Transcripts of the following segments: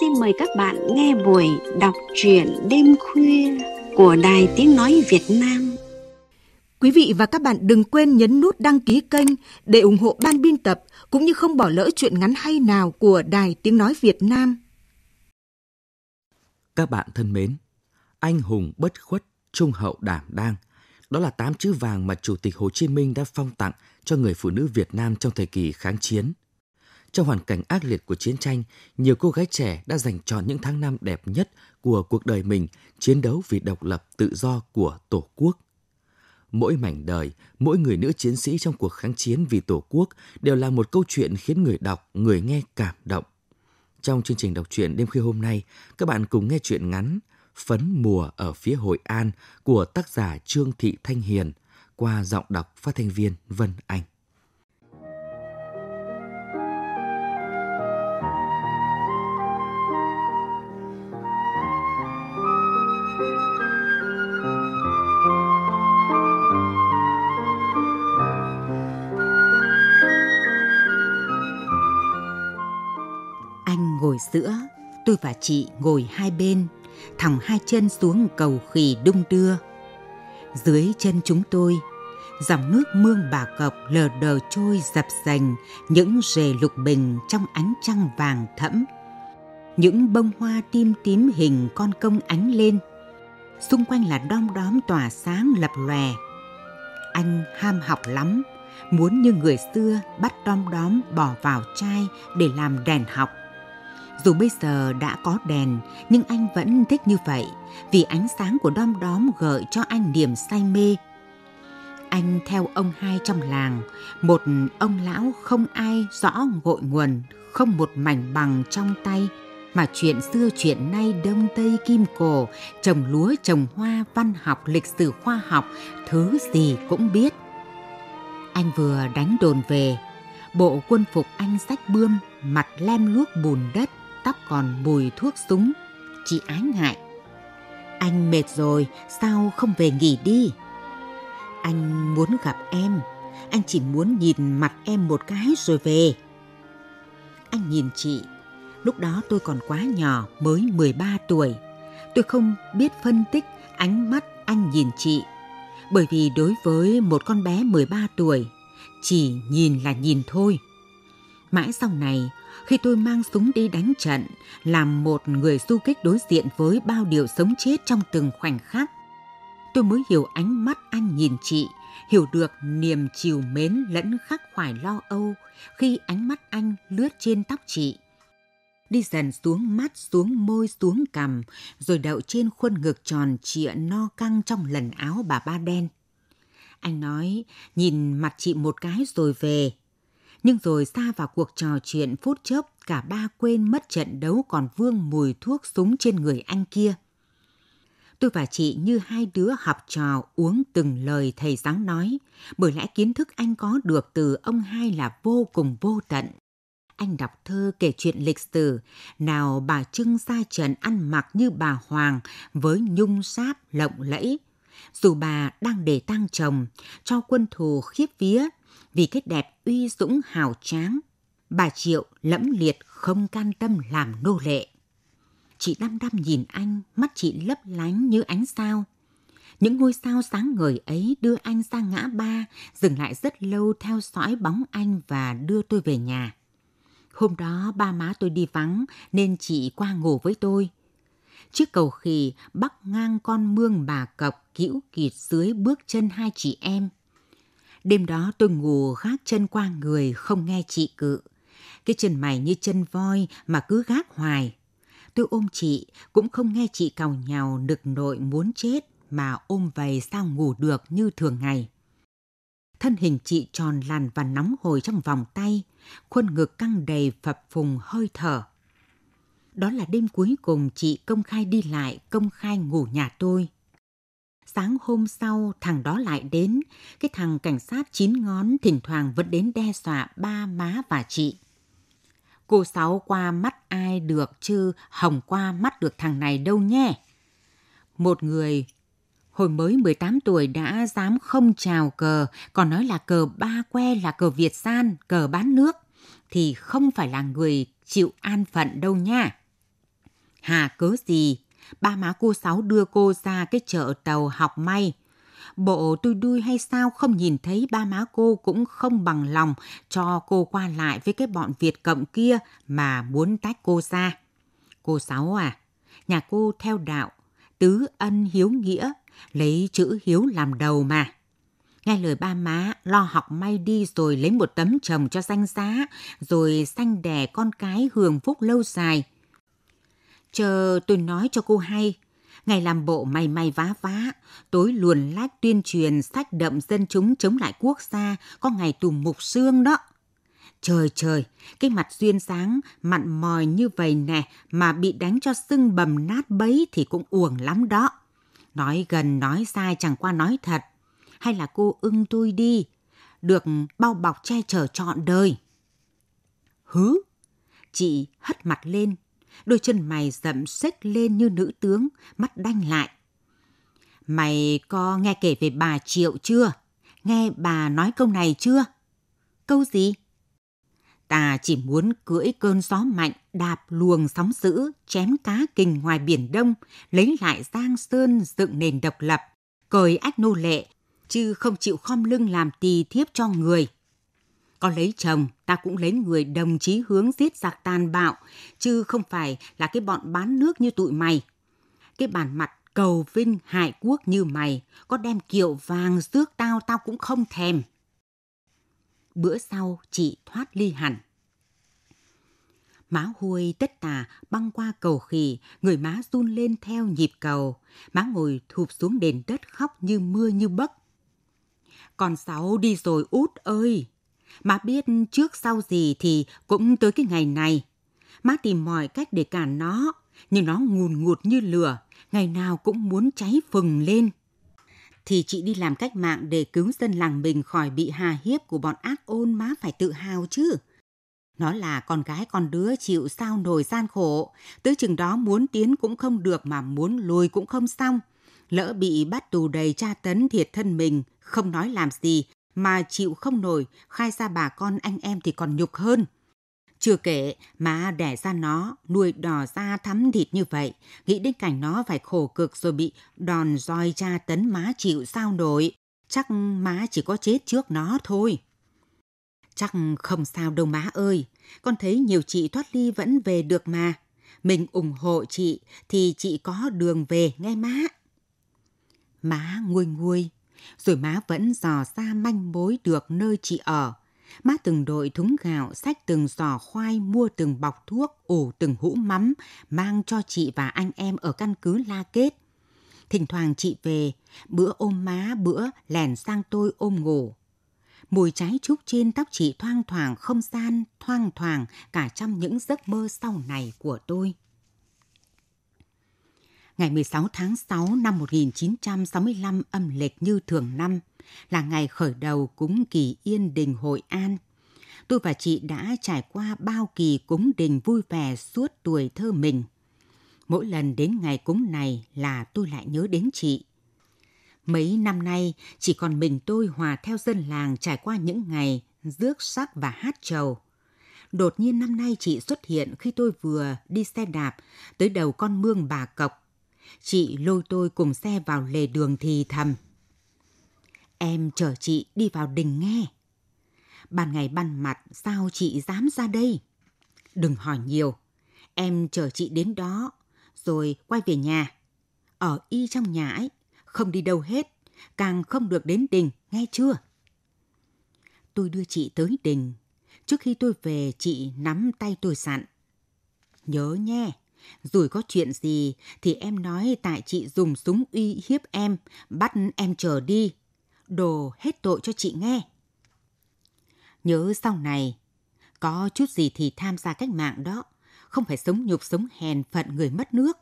xin mời các bạn nghe buổi đọc truyện đêm khuya của Đài Tiếng Nói Việt Nam. Quý vị và các bạn đừng quên nhấn nút đăng ký kênh để ủng hộ ban biên tập cũng như không bỏ lỡ chuyện ngắn hay nào của Đài Tiếng Nói Việt Nam. Các bạn thân mến, anh hùng bất khuất, trung hậu đảm đang. Đó là tám chữ vàng mà Chủ tịch Hồ Chí Minh đã phong tặng cho người phụ nữ Việt Nam trong thời kỳ kháng chiến – trong hoàn cảnh ác liệt của chiến tranh, nhiều cô gái trẻ đã dành chọn những tháng năm đẹp nhất của cuộc đời mình chiến đấu vì độc lập tự do của Tổ quốc. Mỗi mảnh đời, mỗi người nữ chiến sĩ trong cuộc kháng chiến vì Tổ quốc đều là một câu chuyện khiến người đọc, người nghe cảm động. Trong chương trình đọc truyện đêm khuya hôm nay, các bạn cùng nghe chuyện ngắn Phấn mùa ở phía Hội An của tác giả Trương Thị Thanh Hiền qua giọng đọc phát thanh viên Vân Anh. ngồi giữa, tôi và chị ngồi hai bên, thòng hai chân xuống cầu khỉ đung đưa. Dưới chân chúng tôi, dòng nước mương bà cọc lờ đờ trôi dập dành những rề lục bình trong ánh trăng vàng thẫm. Những bông hoa tim tím hình con công ánh lên. Xung quanh là đom đóm tỏa sáng lập lòe. Anh ham học lắm, muốn như người xưa bắt đom đóm bỏ vào chai để làm đèn học. Dù bây giờ đã có đèn, nhưng anh vẫn thích như vậy, vì ánh sáng của đom đóm gợi cho anh niềm say mê. Anh theo ông hai trong làng, một ông lão không ai rõ gội nguồn, không một mảnh bằng trong tay, mà chuyện xưa chuyện nay đông tây kim cổ, trồng lúa trồng hoa, văn học, lịch sử khoa học, thứ gì cũng biết. Anh vừa đánh đồn về, bộ quân phục anh sách bươm, mặt lem luốc bùn đất, tắp còn mùi thuốc súng. Chị ái ngại. Anh mệt rồi, sao không về nghỉ đi? Anh muốn gặp em, anh chỉ muốn nhìn mặt em một cái rồi về. Anh nhìn chị, lúc đó tôi còn quá nhỏ, mới 13 tuổi. Tôi không biết phân tích ánh mắt anh nhìn chị, bởi vì đối với một con bé 13 tuổi, chỉ nhìn là nhìn thôi. Mãi sau này khi tôi mang súng đi đánh trận, làm một người du kích đối diện với bao điều sống chết trong từng khoảnh khắc. Tôi mới hiểu ánh mắt anh nhìn chị, hiểu được niềm chiều mến lẫn khắc khoải lo âu khi ánh mắt anh lướt trên tóc chị. Đi dần xuống mắt, xuống môi, xuống cằm, rồi đậu trên khuôn ngực tròn trịa no căng trong lần áo bà ba đen. Anh nói, nhìn mặt chị một cái rồi về, nhưng rồi xa vào cuộc trò chuyện phút chốc, cả ba quên mất trận đấu còn vương mùi thuốc súng trên người anh kia. Tôi và chị như hai đứa học trò uống từng lời thầy giáo nói, bởi lẽ kiến thức anh có được từ ông hai là vô cùng vô tận. Anh đọc thơ kể chuyện lịch sử, nào bà Trưng ra trần ăn mặc như bà Hoàng với nhung sáp lộng lẫy, dù bà đang để tang chồng, cho quân thù khiếp vía vì cái đẹp uy dũng hào tráng. Bà Triệu lẫm liệt không can tâm làm nô lệ. Chị đăm đăm nhìn anh, mắt chị lấp lánh như ánh sao. Những ngôi sao sáng ngời ấy đưa anh ra ngã ba, dừng lại rất lâu theo dõi bóng anh và đưa tôi về nhà. Hôm đó ba má tôi đi vắng nên chị qua ngủ với tôi. Chiếc cầu khì bắc ngang con mương bà cọc cữu kịt dưới bước chân hai chị em. Đêm đó tôi ngủ gác chân qua người không nghe chị cự. Cái chân mày như chân voi mà cứ gác hoài. Tôi ôm chị, cũng không nghe chị cào nhào nực nội muốn chết mà ôm vầy sao ngủ được như thường ngày. Thân hình chị tròn làn và nóng hồi trong vòng tay, khuôn ngực căng đầy phập phùng hơi thở. Đó là đêm cuối cùng chị công khai đi lại, công khai ngủ nhà tôi. Sáng hôm sau, thằng đó lại đến. Cái thằng cảnh sát chín ngón thỉnh thoảng vẫn đến đe dọa ba má và chị. Cô Sáu qua mắt ai được chứ Hồng qua mắt được thằng này đâu nhé. Một người hồi mới 18 tuổi đã dám không chào cờ, còn nói là cờ ba que là cờ Việt San, cờ bán nước, thì không phải là người chịu an phận đâu nha. Hà cớ gì ba má cô Sáu đưa cô ra cái chợ tàu học may. Bộ tôi đuôi hay sao không nhìn thấy ba má cô cũng không bằng lòng cho cô qua lại với cái bọn Việt Cộng kia mà muốn tách cô ra. Cô Sáu à, nhà cô theo đạo, tứ ân hiếu nghĩa, lấy chữ hiếu làm đầu mà. Nghe lời ba má, lo học may đi rồi lấy một tấm chồng cho danh giá, rồi sanh đẻ con cái hưởng phúc lâu dài – Chờ tôi nói cho cô hay. Ngày làm bộ may may vá vá, tối luồn lách tuyên truyền sách đậm dân chúng chống lại quốc gia, có ngày tù mục xương đó. Trời trời, cái mặt duyên sáng, mặn mòi như vậy nè, mà bị đánh cho sưng bầm nát bấy thì cũng uổng lắm đó. Nói gần nói sai chẳng qua nói thật. Hay là cô ưng tôi đi, được bao bọc che chở trọn đời. Hứ, chị hất mặt lên, đôi chân mày rậm xếch lên như nữ tướng, mắt đanh lại. Mày có nghe kể về bà Triệu chưa? Nghe bà nói câu này chưa? Câu gì? Ta chỉ muốn cưỡi cơn gió mạnh, đạp luồng sóng dữ, chém cá kình ngoài biển đông, lấy lại Giang Sơn dựng nền độc lập, cởi ách nô lệ, chứ không chịu khom lưng làm tỳ thiếp cho người. Có lấy chồng, ta cũng lấy người đồng chí hướng giết giặc tàn bạo, chứ không phải là cái bọn bán nước như tụi mày. Cái bản mặt cầu vinh hại quốc như mày, có đem kiệu vàng rước tao tao cũng không thèm. Bữa sau chị thoát ly hẳn. Má Huôi tất tà băng qua cầu khỉ, người má run lên theo nhịp cầu. Má ngồi thụp xuống đền đất khóc như mưa như bấc. Còn sáu đi rồi út ơi! Má biết trước sau gì thì cũng tới cái ngày này. Má tìm mọi cách để cản nó, nhưng nó ngùn ngụt như lửa, ngày nào cũng muốn cháy phừng lên. Thì chị đi làm cách mạng để cứu dân làng mình khỏi bị hà hiếp của bọn ác ôn má phải tự hào chứ. Nó là con gái con đứa chịu sao nổi gian khổ, tới chừng đó muốn tiến cũng không được mà muốn lùi cũng không xong. Lỡ bị bắt tù đầy tra tấn thiệt thân mình, không nói làm gì, mà chịu không nổi, khai ra bà con anh em thì còn nhục hơn. Chưa kể mà đẻ ra nó, nuôi đỏ ra thắm thịt như vậy, nghĩ đến cảnh nó phải khổ cực rồi bị đòn roi cha tấn má chịu sao nổi, chắc má chỉ có chết trước nó thôi. Chắc không sao đâu má ơi, con thấy nhiều chị thoát ly vẫn về được mà. Mình ủng hộ chị thì chị có đường về nghe má. Má nguôi nguôi, rồi má vẫn dò ra manh mối được nơi chị ở. Má từng đội thúng gạo, sách từng giò khoai, mua từng bọc thuốc, ủ từng hũ mắm, mang cho chị và anh em ở căn cứ La Kết. Thỉnh thoảng chị về, bữa ôm má, bữa lèn sang tôi ôm ngủ. Mùi trái trúc trên tóc chị thoang thoảng không gian, thoang thoảng cả trong những giấc mơ sau này của tôi ngày 16 tháng 6 năm 1965 âm lịch như thường năm, là ngày khởi đầu cúng kỳ Yên Đình Hội An. Tôi và chị đã trải qua bao kỳ cúng đình vui vẻ suốt tuổi thơ mình. Mỗi lần đến ngày cúng này là tôi lại nhớ đến chị. Mấy năm nay, chỉ còn mình tôi hòa theo dân làng trải qua những ngày rước sắc và hát trầu. Đột nhiên năm nay chị xuất hiện khi tôi vừa đi xe đạp tới đầu con mương bà Cọc Chị lôi tôi cùng xe vào lề đường thì thầm. Em chở chị đi vào đình nghe. Ban ngày ban mặt sao chị dám ra đây? Đừng hỏi nhiều. Em chở chị đến đó, rồi quay về nhà. Ở y trong nhà ấy, không đi đâu hết, càng không được đến đình, nghe chưa? Tôi đưa chị tới đình. Trước khi tôi về, chị nắm tay tôi sẵn. Nhớ nhé, rồi có chuyện gì thì em nói tại chị dùng súng uy hiếp em, bắt em chờ đi. Đồ hết tội cho chị nghe. Nhớ sau này, có chút gì thì tham gia cách mạng đó, không phải sống nhục sống hèn phận người mất nước.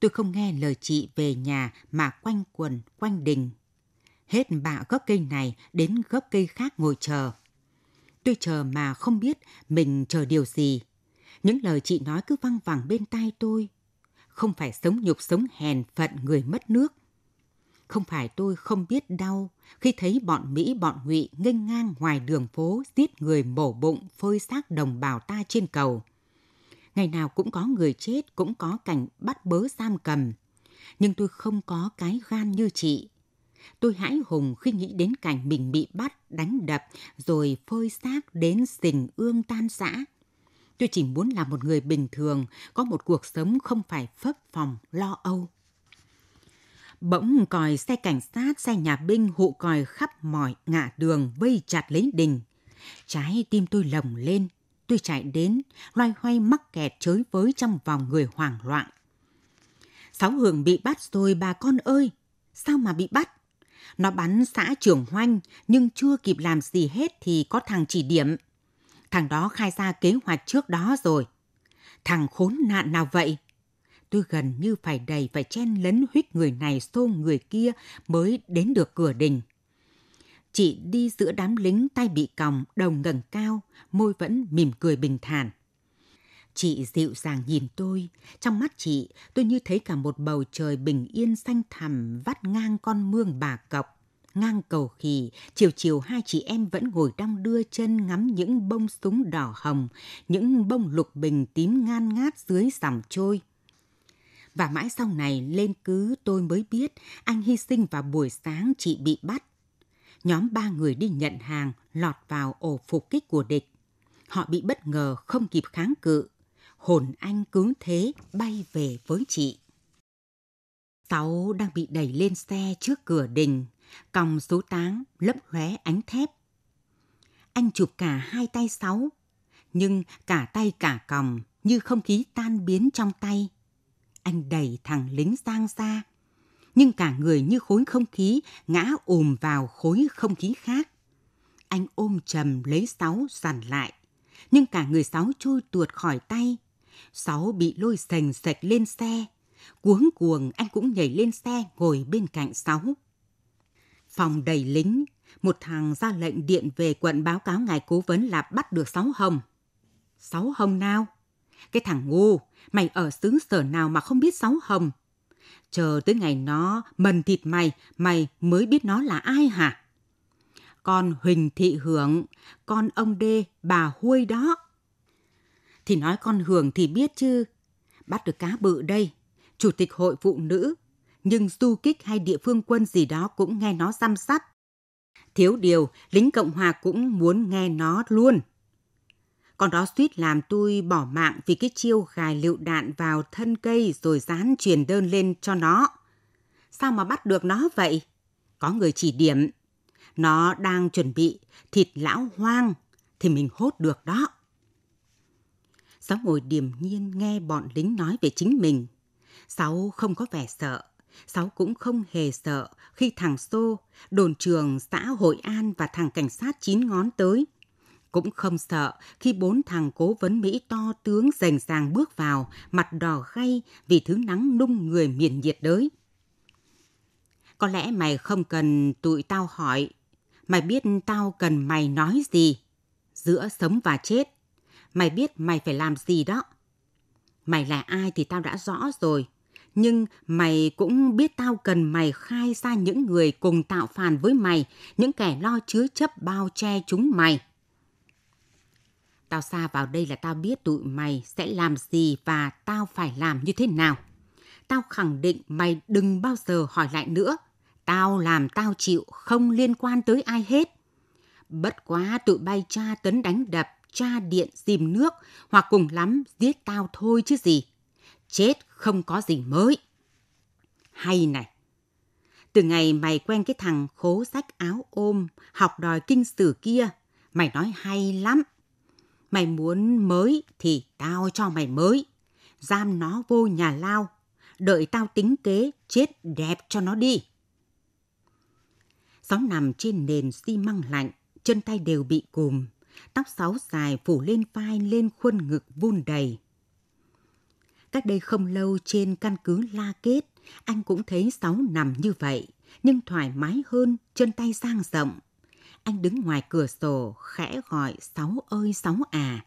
Tôi không nghe lời chị về nhà mà quanh quần, quanh đình. Hết bạ gốc cây này đến gốc cây khác ngồi chờ. Tôi chờ mà không biết mình chờ điều gì. Những lời chị nói cứ văng vẳng bên tai tôi. Không phải sống nhục sống hèn phận người mất nước. Không phải tôi không biết đau khi thấy bọn Mỹ bọn ngụy nghênh ngang ngoài đường phố giết người mổ bụng phơi xác đồng bào ta trên cầu. Ngày nào cũng có người chết, cũng có cảnh bắt bớ giam cầm. Nhưng tôi không có cái gan như chị. Tôi hãi hùng khi nghĩ đến cảnh mình bị bắt, đánh đập, rồi phơi xác đến sình ương tan xã. Tôi chỉ muốn là một người bình thường, có một cuộc sống không phải phấp phòng, lo âu. Bỗng còi xe cảnh sát, xe nhà binh hộ còi khắp mọi ngã đường vây chặt lấy đình. Trái tim tôi lồng lên, tôi chạy đến, loay hoay mắc kẹt chới với trong vòng người hoảng loạn. Sáu hưởng bị bắt rồi bà con ơi, sao mà bị bắt? Nó bắn xã trưởng hoanh nhưng chưa kịp làm gì hết thì có thằng chỉ điểm – Thằng đó khai ra kế hoạch trước đó rồi. Thằng khốn nạn nào vậy? Tôi gần như phải đầy phải chen lấn huyết người này xô người kia mới đến được cửa đình. Chị đi giữa đám lính tay bị còng, đầu ngẩng cao, môi vẫn mỉm cười bình thản. Chị dịu dàng nhìn tôi, trong mắt chị tôi như thấy cả một bầu trời bình yên xanh thẳm vắt ngang con mương bà cọc ngang cầu khỉ, chiều chiều hai chị em vẫn ngồi đong đưa chân ngắm những bông súng đỏ hồng, những bông lục bình tím ngan ngát dưới sầm trôi. Và mãi sau này lên cứ tôi mới biết anh hy sinh vào buổi sáng chị bị bắt. Nhóm ba người đi nhận hàng lọt vào ổ phục kích của địch. Họ bị bất ngờ không kịp kháng cự. Hồn anh cứ thế bay về với chị. Sáu đang bị đẩy lên xe trước cửa đình còng số 8 lấp lóe ánh thép. Anh chụp cả hai tay sáu, nhưng cả tay cả còng như không khí tan biến trong tay. Anh đẩy thằng lính sang ra, nhưng cả người như khối không khí ngã ùm vào khối không khí khác. Anh ôm trầm lấy sáu dằn lại, nhưng cả người sáu trôi tuột khỏi tay. Sáu bị lôi sành sạch lên xe, cuống cuồng anh cũng nhảy lên xe ngồi bên cạnh sáu phòng đầy lính, một thằng ra lệnh điện về quận báo cáo ngài cố vấn là bắt được sáu hồng. Sáu hồng nào? Cái thằng ngu, mày ở xứ sở nào mà không biết sáu hồng? Chờ tới ngày nó mần thịt mày, mày mới biết nó là ai hả? Con Huỳnh Thị Hưởng, con ông Đê, bà Huôi đó. Thì nói con Hưởng thì biết chứ. Bắt được cá bự đây. Chủ tịch hội phụ nữ nhưng du kích hay địa phương quân gì đó cũng nghe nó răm sắp. Thiếu điều, lính Cộng Hòa cũng muốn nghe nó luôn. còn đó suýt làm tôi bỏ mạng vì cái chiêu gài lựu đạn vào thân cây rồi dán truyền đơn lên cho nó. Sao mà bắt được nó vậy? Có người chỉ điểm. Nó đang chuẩn bị thịt lão hoang thì mình hốt được đó. Sáu ngồi điềm nhiên nghe bọn lính nói về chính mình. Sáu không có vẻ sợ. Sáu cũng không hề sợ khi thằng Xô, đồn trường xã Hội An và thằng cảnh sát chín ngón tới. Cũng không sợ khi bốn thằng cố vấn Mỹ to tướng rành ràng bước vào, mặt đỏ gay vì thứ nắng nung người miền nhiệt đới. Có lẽ mày không cần tụi tao hỏi. Mày biết tao cần mày nói gì. Giữa sống và chết. Mày biết mày phải làm gì đó. Mày là ai thì tao đã rõ rồi nhưng mày cũng biết tao cần mày khai ra những người cùng tạo phản với mày, những kẻ lo chứa chấp bao che chúng mày. Tao xa vào đây là tao biết tụi mày sẽ làm gì và tao phải làm như thế nào. Tao khẳng định mày đừng bao giờ hỏi lại nữa. Tao làm tao chịu không liên quan tới ai hết. Bất quá tụi bay tra tấn đánh đập, tra điện dìm nước hoặc cùng lắm giết tao thôi chứ gì. Chết không có gì mới. Hay này, từ ngày mày quen cái thằng khố sách áo ôm, học đòi kinh sử kia, mày nói hay lắm. Mày muốn mới thì tao cho mày mới. Giam nó vô nhà lao, đợi tao tính kế chết đẹp cho nó đi. Sáu nằm trên nền xi măng lạnh, chân tay đều bị cùm, tóc sáu dài phủ lên vai lên khuôn ngực vun đầy. Cách đây không lâu trên căn cứ La Kết, anh cũng thấy Sáu nằm như vậy, nhưng thoải mái hơn, chân tay sang rộng. Anh đứng ngoài cửa sổ, khẽ gọi Sáu ơi Sáu à.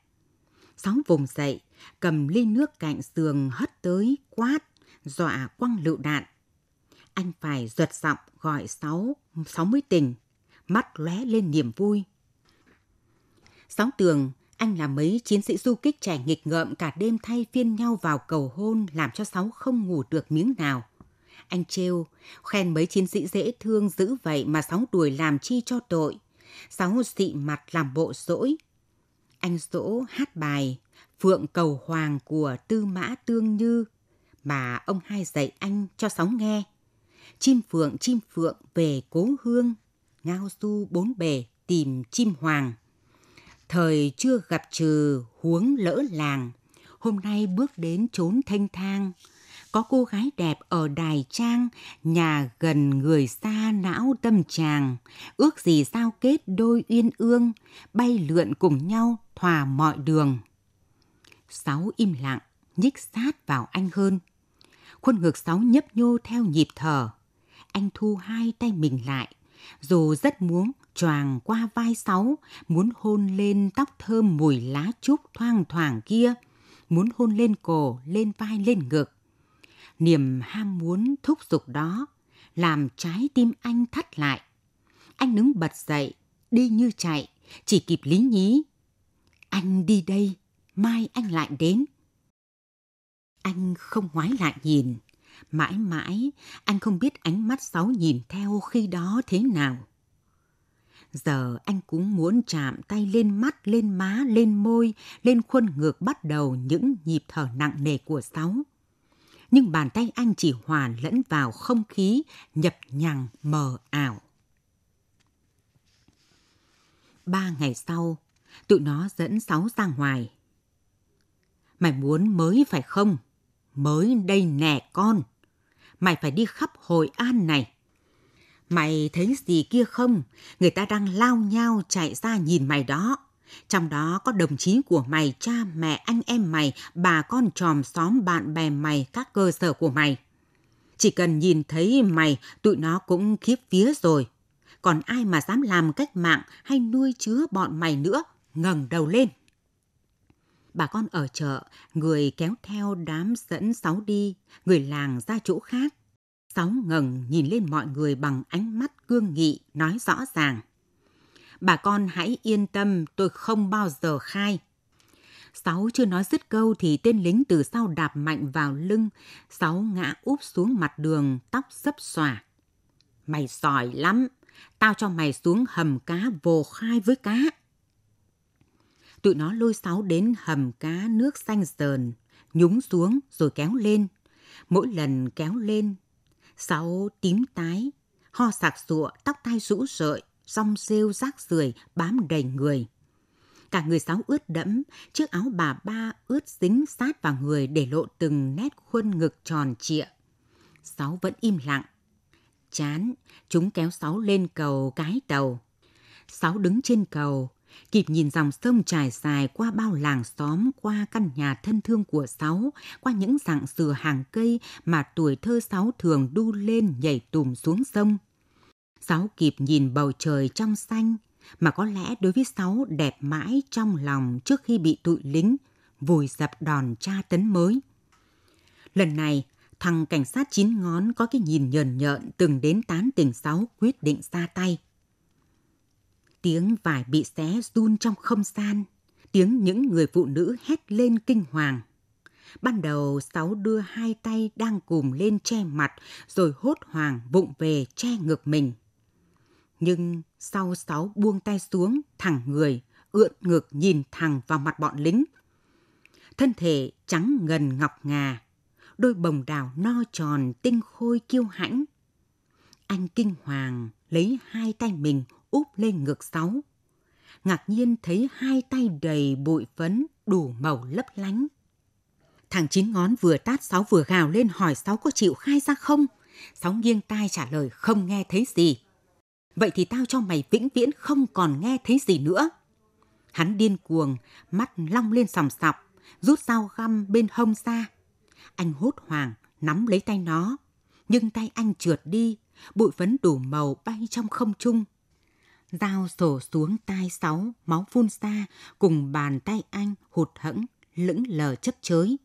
Sáu vùng dậy, cầm ly nước cạnh giường hất tới, quát, dọa quăng lựu đạn. Anh phải ruột giọng gọi Sáu, Sáu mới tỉnh, mắt lóe lên niềm vui. Sáu tường anh là mấy chiến sĩ du kích trẻ nghịch ngợm cả đêm thay phiên nhau vào cầu hôn làm cho sáu không ngủ được miếng nào. Anh trêu, khen mấy chiến sĩ dễ thương dữ vậy mà sáu đuổi làm chi cho tội. Sáu xị mặt làm bộ dỗi. Anh dỗ hát bài Phượng Cầu Hoàng của Tư Mã Tương Như mà ông hai dạy anh cho sáu nghe. Chim phượng chim phượng về cố hương, ngao du bốn bề tìm chim hoàng thời chưa gặp trừ huống lỡ làng hôm nay bước đến chốn thanh thang có cô gái đẹp ở đài trang nhà gần người xa não tâm chàng ước gì sao kết đôi uyên ương bay lượn cùng nhau thỏa mọi đường sáu im lặng nhích sát vào anh hơn khuôn ngực sáu nhấp nhô theo nhịp thở anh thu hai tay mình lại dù rất muốn choàng qua vai sáu, muốn hôn lên tóc thơm mùi lá trúc thoang thoảng kia, muốn hôn lên cổ, lên vai, lên ngực. Niềm ham muốn thúc giục đó làm trái tim anh thắt lại. Anh đứng bật dậy, đi như chạy, chỉ kịp lý nhí. Anh đi đây, mai anh lại đến. Anh không ngoái lại nhìn, mãi mãi anh không biết ánh mắt sáu nhìn theo khi đó thế nào. Giờ anh cũng muốn chạm tay lên mắt, lên má, lên môi, lên khuôn ngược bắt đầu những nhịp thở nặng nề của Sáu. Nhưng bàn tay anh chỉ hòa lẫn vào không khí nhập nhằng mờ ảo. Ba ngày sau, tụi nó dẫn Sáu ra ngoài. Mày muốn mới phải không? Mới đây nè con. Mày phải đi khắp Hội An này Mày thấy gì kia không? Người ta đang lao nhau chạy ra nhìn mày đó. Trong đó có đồng chí của mày, cha mẹ, anh em mày, bà con tròm xóm, bạn bè mày, các cơ sở của mày. Chỉ cần nhìn thấy mày, tụi nó cũng khiếp vía rồi. Còn ai mà dám làm cách mạng hay nuôi chứa bọn mày nữa, ngẩng đầu lên. Bà con ở chợ, người kéo theo đám dẫn sáu đi, người làng ra chỗ khác Sáu ngẩng nhìn lên mọi người bằng ánh mắt cương nghị, nói rõ ràng. Bà con hãy yên tâm, tôi không bao giờ khai. Sáu chưa nói dứt câu thì tên lính từ sau đạp mạnh vào lưng. Sáu ngã úp xuống mặt đường, tóc sấp xòa. Mày giỏi lắm, tao cho mày xuống hầm cá vồ khai với cá. Tụi nó lôi Sáu đến hầm cá nước xanh sờn, nhúng xuống rồi kéo lên. Mỗi lần kéo lên, sáu tím tái, ho sạc sụa, tóc tai rũ rợi, rong rêu rác rưởi bám đầy người. Cả người sáu ướt đẫm, chiếc áo bà ba ướt dính sát vào người để lộ từng nét khuôn ngực tròn trịa. Sáu vẫn im lặng. Chán, chúng kéo sáu lên cầu cái tàu. Sáu đứng trên cầu, kịp nhìn dòng sông trải dài qua bao làng xóm, qua căn nhà thân thương của Sáu, qua những dạng dừa hàng cây mà tuổi thơ Sáu thường đu lên nhảy tùm xuống sông. Sáu kịp nhìn bầu trời trong xanh, mà có lẽ đối với Sáu đẹp mãi trong lòng trước khi bị tụi lính, vùi dập đòn tra tấn mới. Lần này, thằng cảnh sát chín ngón có cái nhìn nhờn nhợn từng đến tán tỉnh Sáu quyết định ra tay – Tiếng vải bị xé run trong không gian, tiếng những người phụ nữ hét lên kinh hoàng. Ban đầu Sáu đưa hai tay đang cùm lên che mặt rồi hốt hoảng vụng về che ngực mình. Nhưng sau Sáu buông tay xuống thẳng người, ượn ngực nhìn thẳng vào mặt bọn lính. Thân thể trắng ngần ngọc ngà, đôi bồng đào no tròn tinh khôi kiêu hãnh. Anh kinh hoàng lấy hai tay mình úp lên ngực sáu. Ngạc nhiên thấy hai tay đầy bụi phấn đủ màu lấp lánh. Thằng chín ngón vừa tát sáu vừa gào lên hỏi sáu có chịu khai ra không? Sáu nghiêng tai trả lời không nghe thấy gì. Vậy thì tao cho mày vĩnh viễn không còn nghe thấy gì nữa. Hắn điên cuồng, mắt long lên sòng sọc, rút dao găm bên hông ra. Anh hốt hoảng, nắm lấy tay nó. Nhưng tay anh trượt đi bụi phấn đủ màu bay trong không trung. Dao sổ xuống tai sáu, máu phun ra cùng bàn tay anh hụt hẫng, lững lờ chấp chới.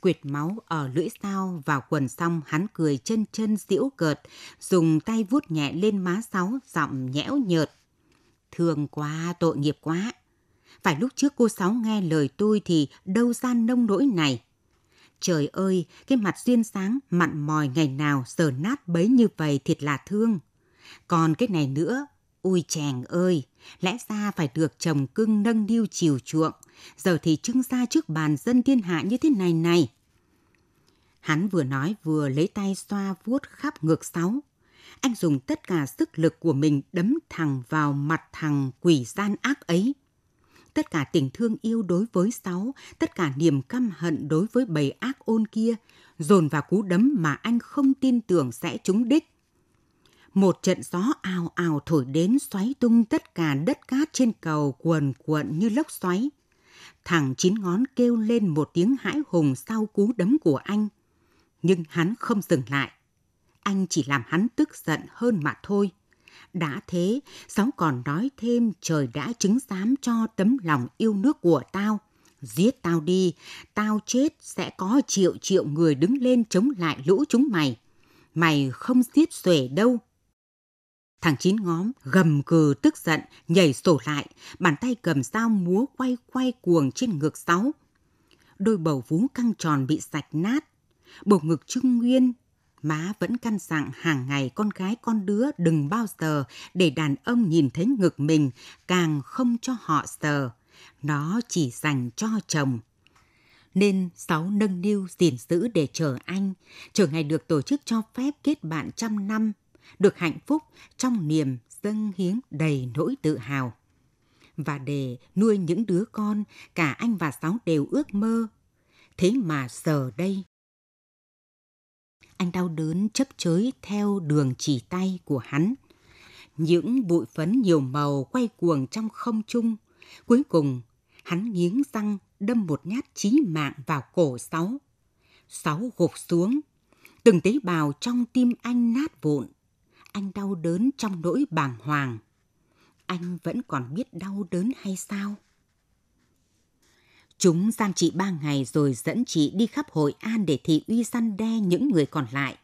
Quyệt máu ở lưỡi dao vào quần xong hắn cười chân chân diễu cợt, dùng tay vuốt nhẹ lên má sáu, giọng nhẽo nhợt. thường quá, tội nghiệp quá. Phải lúc trước cô Sáu nghe lời tôi thì đâu ra nông nỗi này. Trời ơi, cái mặt duyên sáng mặn mòi ngày nào giờ nát bấy như vậy thiệt là thương. Còn cái này nữa, ui chàng ơi, lẽ ra phải được chồng cưng nâng niu chiều chuộng, giờ thì trưng ra trước bàn dân thiên hạ như thế này này. Hắn vừa nói vừa lấy tay xoa vuốt khắp ngược sáu. Anh dùng tất cả sức lực của mình đấm thẳng vào mặt thằng quỷ gian ác ấy tất cả tình thương yêu đối với sáu, tất cả niềm căm hận đối với bầy ác ôn kia, dồn vào cú đấm mà anh không tin tưởng sẽ trúng đích. Một trận gió ào ào thổi đến xoáy tung tất cả đất cát trên cầu cuồn cuộn như lốc xoáy. Thằng chín ngón kêu lên một tiếng hãi hùng sau cú đấm của anh. Nhưng hắn không dừng lại. Anh chỉ làm hắn tức giận hơn mà thôi. Đã thế, Sáu còn nói thêm trời đã chứng giám cho tấm lòng yêu nước của tao. Giết tao đi, tao chết sẽ có triệu triệu người đứng lên chống lại lũ chúng mày. Mày không giết xuể đâu. Thằng chín ngóm gầm cừ tức giận, nhảy sổ lại, bàn tay cầm dao múa quay quay cuồng trên ngực sáu. Đôi bầu vú căng tròn bị sạch nát, bầu ngực trưng nguyên Má vẫn căn dặn hàng ngày con gái con đứa đừng bao giờ để đàn ông nhìn thấy ngực mình, càng không cho họ sờ. Nó chỉ dành cho chồng. Nên sáu nâng niu gìn giữ để chờ anh, chờ ngày được tổ chức cho phép kết bạn trăm năm, được hạnh phúc trong niềm dâng hiến đầy nỗi tự hào. Và để nuôi những đứa con, cả anh và sáu đều ước mơ. Thế mà giờ đây, anh đau đớn chấp chới theo đường chỉ tay của hắn. Những bụi phấn nhiều màu quay cuồng trong không trung. Cuối cùng, hắn nghiến răng đâm một nhát chí mạng vào cổ sáu. Sáu gục xuống, từng tế bào trong tim anh nát vụn. Anh đau đớn trong nỗi bàng hoàng. Anh vẫn còn biết đau đớn hay sao? Chúng giam chị ba ngày rồi dẫn chị đi khắp Hội An để thị uy săn đe những người còn lại.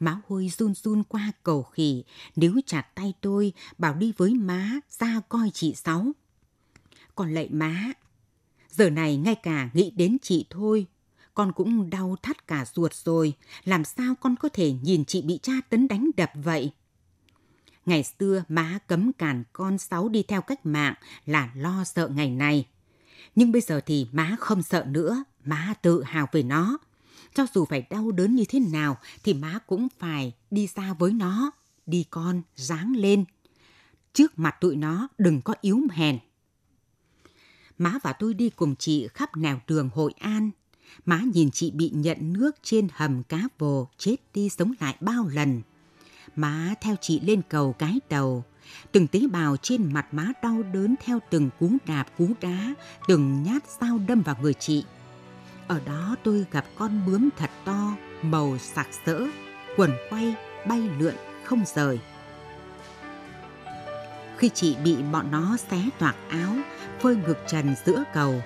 Máu hôi run run qua cầu khỉ, nếu chặt tay tôi, bảo đi với má, ra coi chị Sáu. Còn lại má, giờ này ngay cả nghĩ đến chị thôi, con cũng đau thắt cả ruột rồi, làm sao con có thể nhìn chị bị cha tấn đánh đập vậy? Ngày xưa má cấm cản con Sáu đi theo cách mạng là lo sợ ngày này. Nhưng bây giờ thì má không sợ nữa, má tự hào về nó. Cho dù phải đau đớn như thế nào thì má cũng phải đi xa với nó, đi con, ráng lên. Trước mặt tụi nó đừng có yếu hèn. Má và tôi đi cùng chị khắp nẻo đường Hội An. Má nhìn chị bị nhận nước trên hầm cá vồ chết đi sống lại bao lần. Má theo chị lên cầu cái đầu, Từng tế bào trên mặt má đau đớn theo từng cú đạp, cú đá, từng nhát dao đâm vào người chị. Ở đó tôi gặp con bướm thật to, màu sạc sỡ, quần quay, bay lượn, không rời. Khi chị bị bọn nó xé toạc áo, phơi ngực trần giữa cầu,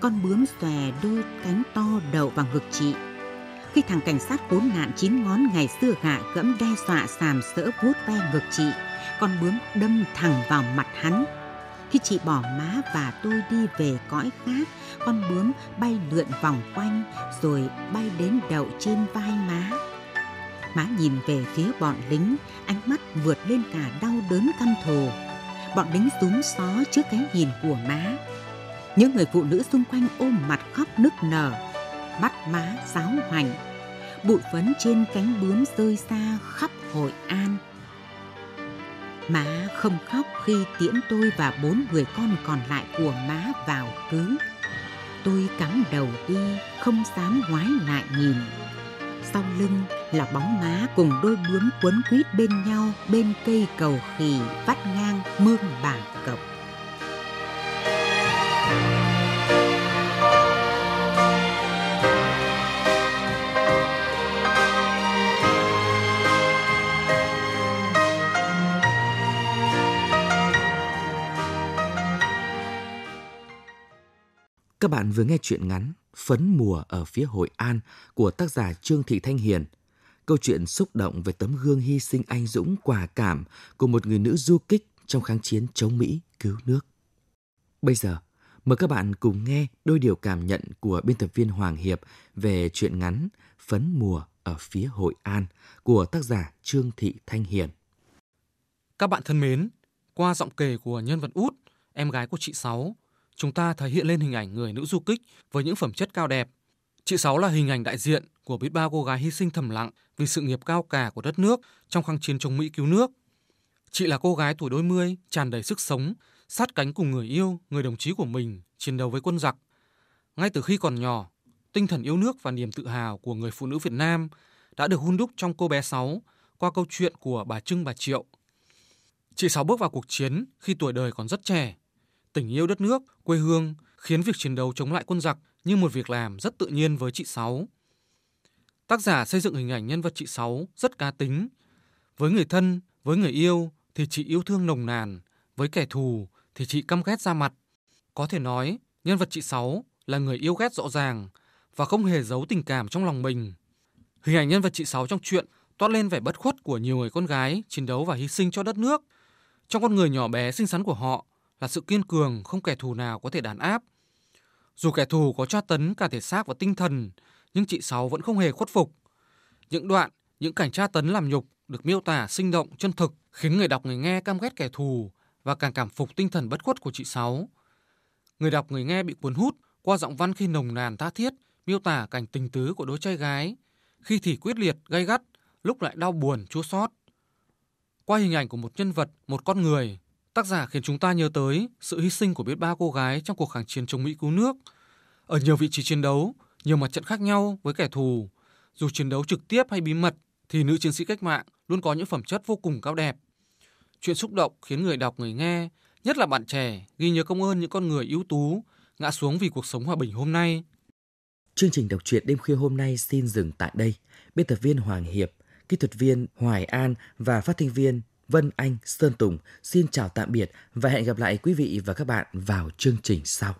con bướm xòe đôi cánh to đậu vào ngực chị. Khi thằng cảnh sát khốn nạn chín ngón ngày xưa gạ gẫm đe dọa sàm sỡ vuốt ve ngực chị, con bướm đâm thẳng vào mặt hắn. Khi chị bỏ má và tôi đi về cõi khác, con bướm bay lượn vòng quanh rồi bay đến đậu trên vai má. Má nhìn về phía bọn lính, ánh mắt vượt lên cả đau đớn căm thù. Bọn lính rúm xó trước cái nhìn của má. Những người phụ nữ xung quanh ôm mặt khóc nức nở, mắt má giáo hoành. Bụi phấn trên cánh bướm rơi xa khắp hội an. Má không khóc khi tiễn tôi và bốn người con còn lại của má vào cứ. Tôi cắm đầu đi, không dám ngoái lại nhìn. Sau lưng là bóng má cùng đôi bướm quấn quýt bên nhau bên cây cầu khỉ vắt ngang mương bảng cọc. Các bạn vừa nghe chuyện ngắn Phấn mùa ở phía Hội An của tác giả Trương Thị Thanh Hiền. Câu chuyện xúc động về tấm gương hy sinh anh dũng quả cảm của một người nữ du kích trong kháng chiến chống Mỹ cứu nước. Bây giờ, mời các bạn cùng nghe đôi điều cảm nhận của biên tập viên Hoàng Hiệp về chuyện ngắn Phấn mùa ở phía Hội An của tác giả Trương Thị Thanh Hiền. Các bạn thân mến, qua giọng kể của nhân vật út, em gái của chị Sáu, chúng ta thể hiện lên hình ảnh người nữ du kích với những phẩm chất cao đẹp. Chị Sáu là hình ảnh đại diện của biết bao cô gái hy sinh thầm lặng vì sự nghiệp cao cả của đất nước trong kháng chiến chống Mỹ cứu nước. Chị là cô gái tuổi đôi mươi, tràn đầy sức sống, sát cánh cùng người yêu, người đồng chí của mình, chiến đấu với quân giặc. Ngay từ khi còn nhỏ, tinh thần yêu nước và niềm tự hào của người phụ nữ Việt Nam đã được hun đúc trong cô bé Sáu qua câu chuyện của bà Trưng bà Triệu. Chị Sáu bước vào cuộc chiến khi tuổi đời còn rất trẻ, tình yêu đất nước, quê hương khiến việc chiến đấu chống lại quân giặc như một việc làm rất tự nhiên với chị Sáu. Tác giả xây dựng hình ảnh nhân vật chị Sáu rất cá tính. Với người thân, với người yêu thì chị yêu thương nồng nàn, với kẻ thù thì chị căm ghét ra mặt. Có thể nói, nhân vật chị Sáu là người yêu ghét rõ ràng và không hề giấu tình cảm trong lòng mình. Hình ảnh nhân vật chị Sáu trong truyện toát lên vẻ bất khuất của nhiều người con gái chiến đấu và hy sinh cho đất nước. Trong con người nhỏ bé xinh xắn của họ là sự kiên cường không kẻ thù nào có thể đàn áp. Dù kẻ thù có tra tấn cả thể xác và tinh thần, nhưng chị Sáu vẫn không hề khuất phục. Những đoạn, những cảnh tra tấn làm nhục được miêu tả sinh động, chân thực, khiến người đọc người nghe cam ghét kẻ thù và càng cảm phục tinh thần bất khuất của chị Sáu. Người đọc người nghe bị cuốn hút qua giọng văn khi nồng nàn tha thiết, miêu tả cảnh tình tứ của đôi trai gái, khi thì quyết liệt, gay gắt, lúc lại đau buồn, chua xót. Qua hình ảnh của một nhân vật, một con người, tác giả khiến chúng ta nhớ tới sự hy sinh của biết ba cô gái trong cuộc kháng chiến chống Mỹ cứu nước. Ở nhiều vị trí chiến đấu, nhiều mặt trận khác nhau với kẻ thù, dù chiến đấu trực tiếp hay bí mật thì nữ chiến sĩ cách mạng luôn có những phẩm chất vô cùng cao đẹp. Chuyện xúc động khiến người đọc người nghe, nhất là bạn trẻ, ghi nhớ công ơn những con người ưu tú ngã xuống vì cuộc sống hòa bình hôm nay. Chương trình đọc truyện đêm khuya hôm nay xin dừng tại đây. Biên tập viên Hoàng Hiệp, kỹ thuật viên Hoài An và phát thanh viên Vân Anh, Sơn Tùng xin chào tạm biệt và hẹn gặp lại quý vị và các bạn vào chương trình sau.